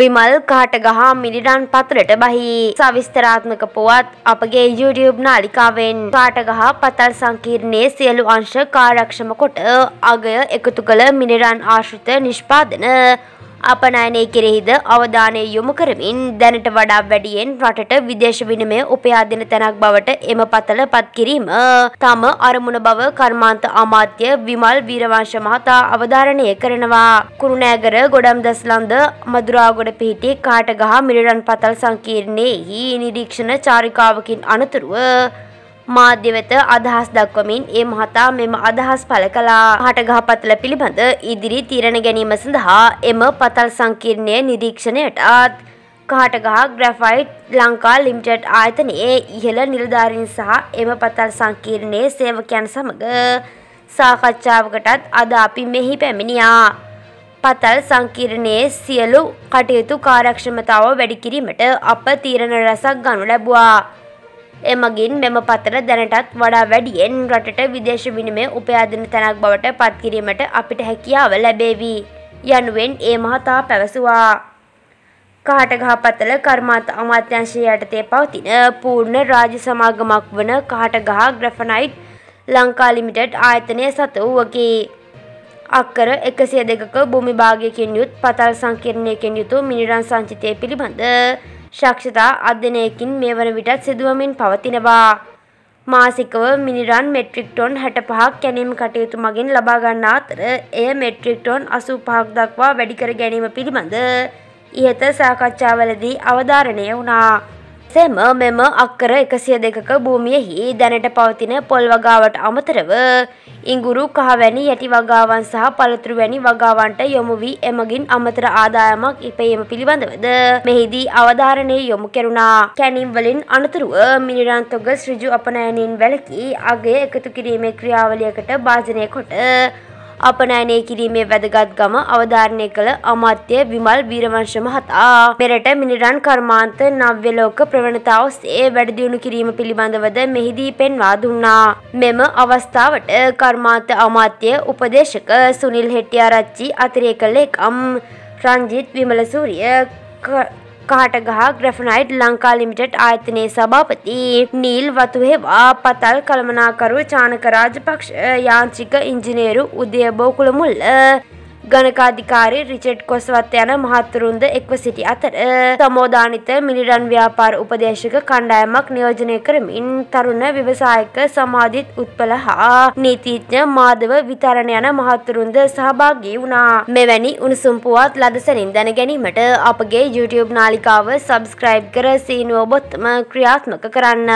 විමල් කාටගහ මිලිඩන් පතුලට බහි සවිස්තරාත්මක පුවත් අපගේ YouTube නාලිකාවෙන් කාටගහ පතල් සංකීර්ණයේ සියලු අංශ කාරක්ෂම කොට අගය එකතු කළ මිනිරන් ආශ්‍රිත නිෂ්පාදන අපනයනය කෙරෙහිද අවධානය යොමු කරමින් දැනට වඩා වැඩියෙන් රටට විදේශ විනිමය උපයාදින තැනක් බවට එම පතල පත් කිරීම තම අරමුණ බව කර්මාන්ත අමාත්‍ය විමල් වීරවංශ මහතා අවධාරණය කරනවා. කුරුණෑගර ගොඩම් දස්ලන්ද මදුරාගොඩ පිහිටි කාටගහ මිලිරන් පතල් සංකීර්ණයෙහි නිරීක්ෂණ චාරිකාවකින් අනතුරුව මාධ්‍ය වෙත අදහස් දක්වමින් ඒ මහතා මෙම අදහස් පළ කළා. හටගහපතල පිළිබඳ ඉදිරි තීරණ ගැනීම සඳහා එම පතල් සංකීර්ණය නිරීක්ෂණයටත් කහටගහ ග්‍රැෆයිට් ලංකා ලිමිටඩ් ආයතනයේ ඉහළ නිලධාරීන් සහ එම පතල් සංකීර්ණයේ සේවකයන් සමග සාකච්ඡාවකටත් අද අපි මෙහි පැමිණියා. පතල් සංකීර්ණයේ සියලු කටයුතු කාරක්ෂමතාව වැඩිකිරීමට අප තීරණ රැසක් ගනු ලැබවා. එමගින් මෙම පතර දැනටත් වඩා වැඩියෙන් රටට විදේශ විනිමය උපයාදින තැනක් බවට පත්කිරීමට අපිට හැකියාව ලැබේවී. යනුවෙන් ඒ මහතා පැවසුවා. කහටගහපතල කර්මාන්ත අමාත්‍යංශය යටතේ පවතින පූර්ණ රාජ්‍ය සමාගමක් වන කහටගහ ග්‍රැෆනයිට් ලංකා ලිමිටඩ් ආයතනය සතු වූවකි. අක්කර එකසිය දෙකක භූමි භාගයකින් යුත් පතල් සංකීර්ණයකින් යුතු මිනිරන් සංචිතය පිළිබඳ ශක්ෂතා අධ්‍යනයකින් මේ වන විටත් සිදුවමින් පවතිනවා. මාසිකව මිනිරන් මෙට්‍රික් ටොන් 65ක් කැණීම් කටයුතු මගින් ලබා ගන්නා අතර එය මෙට්‍රික් ටොන් 85ක් දක්වා වැඩි කර ගැනීම පිළිබඳ ඉහත සාකච්ඡාවලදී අවධාරණය වුණා. සෙම මෙම අක්කර එකසිය දෙකක භූමියෙහි දැනට පවතින පොල් වගාවට අමතරව ඉංගුරු කහවැනි යටි වගාවන් සහ පළතුරු වැනි වගාවන්ට යොමු වී එමගින් අමතර ආදායමක් ඉපයීම පිළිබඳවද මෙහිදී අවධාරණය යොමු කෙරුණා. කැණීම් වලින් අනතුරුව මිනිරන් තොග ශ්‍රිජු අපනයනින් වැළකී අගය එකතු කිරීමේ ක්‍රියාවලියකට භාජනය කොට අපනයනය කිරීමේ වැදගත්ගම අවධාරණය කළ අමාත්‍ය විමල් බීරවංශ මහතා පෙරට මිනිරන් කර්මාන්ත නව්‍යලෝක ප්‍රවණතාව සේ වැඩදියුණු කිරීම පිළිබඳවද මෙහිදී පෙන්වා දුන්නා. මෙම අවස්ථාවට කර්මාන්ත අමාත්‍ය උපදේශක සුනිල් හෙට්ටියාරච්චි අතිරේක ලේකම් රංජිත් විමලසූරිය කහටගහ ග්‍රෆනයිට් ලංකා ලිමිටඩ් ආයතනයේ සභාපති නීල් වතුහෙවා පතල් කළමනාකරුව චානක රාජපක්ෂ යාන්ත්‍රික ඉංජිනේරු උදයබෝකුළමුල්ල ගණකාධිකාරී රිචඩ් කොස්වත් යන මහත්තුරුන්ද එක්ව සිටි අතර සමෝදානිත මිලිරන් ව්‍යාපාර උපදේශක කණ්ඩායමක් නියෝජනය කරමින් තරුණ ව්‍යවසායක සමාධිත් උත්පල හා නීතිඥ මාදව විතරණ යන මහත්තුරුන්ද සහභාගී වුණා. මෙවැනි උණුසුම් පුවත් ලදසනින් දැන ගැනීමට අපගේ YouTube නාලිකාව සබස්ක්‍රයිබ් කර සීනුවබොත්ම ක්‍රියාත්මක කරන්න.